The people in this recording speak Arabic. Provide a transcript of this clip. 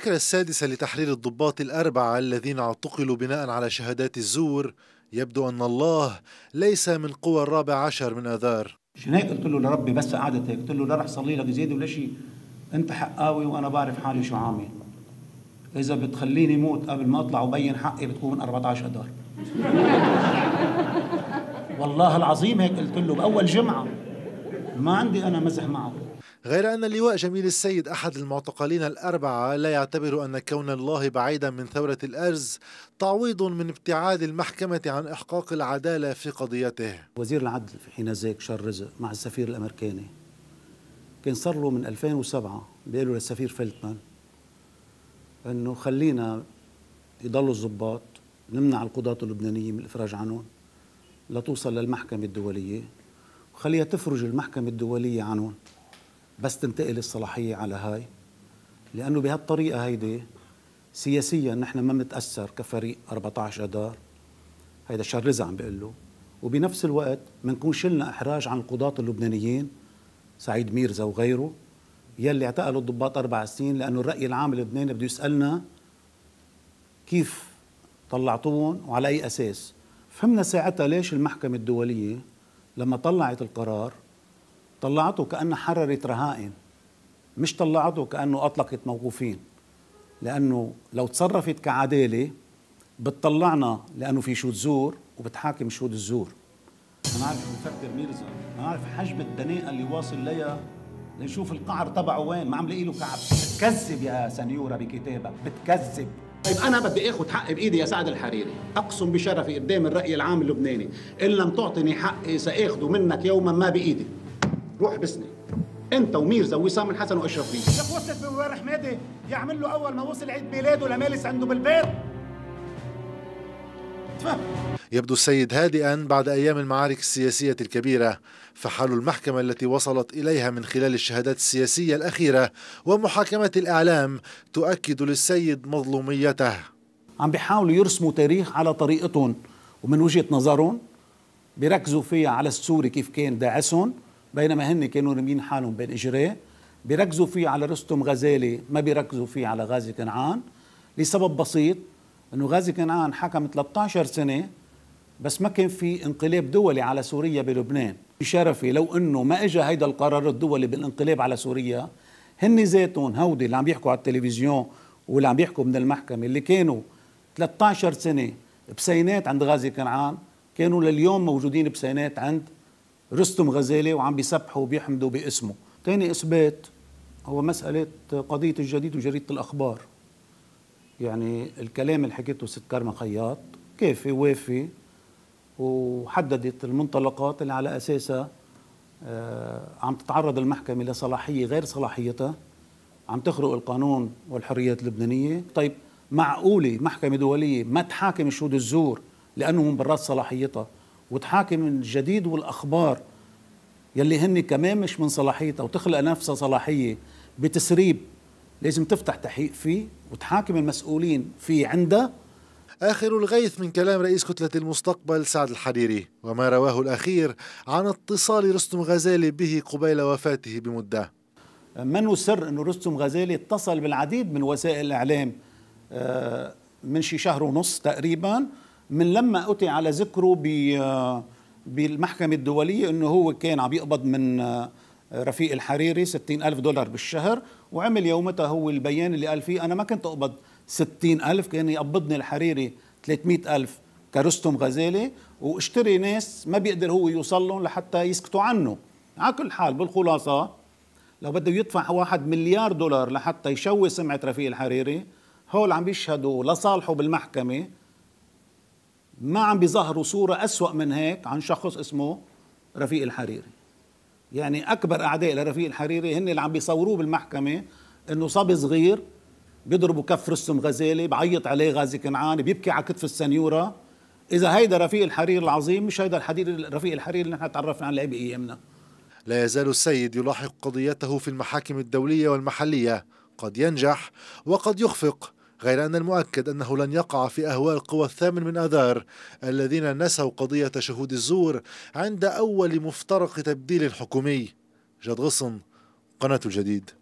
الذكرى السادسة لتحرير الضباط الأربعة الذين اعتقلوا بناء على شهادات الزور يبدو أن الله ليس من قوى الرابع عشر من أذار عشان هيك قلت له لربي بس قعدت هيك قلت له لا رح صلي لك زيد ولا شيء أنت حقاوي وأنا بعرف حالي شو عامل إذا بتخليني موت قبل ما أطلع وبين حقي بتكون 14 أذار والله العظيم هيك قلت له بأول جمعة ما عندي أنا مزح معه غير أن اللواء جميل السيد أحد المعتقلين الأربعة لا يعتبر أن كون الله بعيدا من ثورة الأرز تعويض من ابتعاد المحكمة عن إحقاق العدالة في قضيته وزير العدل في حين ذاك شار رزق مع السفير الأمريكاني كان صار له من 2007 بيقولوا للسفير فلتمان أنه خلينا يضلوا الضباط نمنع القضاة اللبنانية من الإفراج عنهم لتوصل للمحكمة الدولية وخليها تفرج المحكمة الدولية عنهم بس تنتقل الصلاحيه على هاي لانه بهالطريقه هيدي سياسيا نحن ما بنتاثر كفريق 14 اذار هيدا شرزة عم بيقول له وبنفس الوقت بنكون شلنا احراج عن القضاة اللبنانيين سعيد ميرزا وغيره يلي اعتقلوا الضباط اربع سنين لانه الراي العام اللبناني بده يسالنا كيف طلعتوهم وعلى اي اساس فهمنا ساعتها ليش المحكمه الدوليه لما طلعت القرار طلعته كأنها حررت رهائن مش طلعته كأنه أطلقت موقوفين لأنه لو تصرفت كعدالة بتطلعنا لأنه في شو تزور وبتحاكم شو الزور ما عارف مفكر ميرزا ما عارف حجم الدنيئة اللي واصل ليا لنشوف القعر تبعه وين ما عم لاقي له كعب بتكذب يا سنيورة بكتابك بتكذب طيب انا بدي اخذ حقي بايدي يا سعد الحريري اقسم بشرفي قدام الراي العام اللبناني ان لم تعطني حقي ساخذه منك يوما ما بايدي روح بسني انت وميرزا ووسام الحسن واشرف بيه شوف وصلت بمبارح حمادي يعمل له اول ما وصل عيد ميلاده لمالس عنده بالبيت يبدو السيد هادئا بعد أيام المعارك السياسية الكبيرة فحال المحكمة التي وصلت إليها من خلال الشهادات السياسية الأخيرة ومحاكمة الإعلام تؤكد للسيد مظلوميته عم بيحاولوا يرسموا تاريخ على طريقتهم ومن وجهة نظرهم بيركزوا فيها على السوري كيف كان داعسهم بينما هن كانوا رمين حالهم بين إجريه بيركزوا فيه على رستم غزالي ما بيركزوا فيه على غازي كنعان لسبب بسيط انه غازي كنعان حكم 13 سنه بس ما كان في انقلاب دولي على سوريا بلبنان شرفي لو انه ما اجى هيدا القرار الدولي بالانقلاب على سوريا هن ذاتهم هودي اللي عم يحكوا على التلفزيون واللي عم يحكوا من المحكمه اللي كانوا 13 سنه بسينات عند غازي كنعان كانوا لليوم موجودين بسينات عند رستم غزالي وعم بيسبحوا وبيحمدوا باسمه تاني إثبات هو مسألة قضية الجديد وجريدة الأخبار يعني الكلام اللي حكيته ست كارما خياط كافي وافي وحددت المنطلقات اللي على أساسها آه، عم تتعرض المحكمة لصلاحية غير صلاحيتها عم تخرق القانون والحريات اللبنانية طيب معقولة محكمة دولية ما تحاكم شهود الزور لأنه من برات صلاحيتها وتحاكي من الجديد والاخبار يلي هن كمان مش من صلاحيتها وتخلق نفسها صلاحيه بتسريب لازم تفتح تحقيق فيه وتحاكم المسؤولين فيه عندها آخر الغيث من كلام رئيس كتلة المستقبل سعد الحريري وما رواه الأخير عن اتصال رستم غزالي به قبيل وفاته بمدة من سر أن رستم غزالي اتصل بالعديد من وسائل الإعلام آه، من شي شهر ونص تقريباً من لما أتي على ذكره ب آه، بالمحكمة الدولية أنه هو كان عم يقبض من آه، رفيق الحريري 60 ألف دولار بالشهر وعمل يومتها هو البيان اللي قال فيه أنا ما كنت أقبض 60 ألف كان يقبضني الحريري 300 ألف كرستم غزالي واشتري ناس ما بيقدر هو يوصل لهم لحتى يسكتوا عنه على كل حال بالخلاصة لو بده يدفع واحد مليار دولار لحتى يشوي سمعة رفيق الحريري هول عم بيشهدوا لصالحه بالمحكمة ما عم بيظهروا صورة أسوأ من هيك عن شخص اسمه رفيق الحريري يعني أكبر أعداء لرفيق الحريري هن اللي عم بيصوروه بالمحكمة إنه صبي صغير بيضربوا كف رستم غزالي بعيط عليه غازي كنعان بيبكي على كتف السنيورة إذا هيدا رفيق الحرير العظيم مش هيدا الحديد رفيق الحرير اللي نحن تعرفنا عليه بأيامنا لا يزال السيد يلاحق قضيته في المحاكم الدولية والمحلية قد ينجح وقد يخفق غير أن المؤكد أنه لن يقع في أهواء القوى الثامن من آذار الذين نسوا قضية شهود الزور عند أول مفترق تبديل حكومي جاد غصن قناة الجديد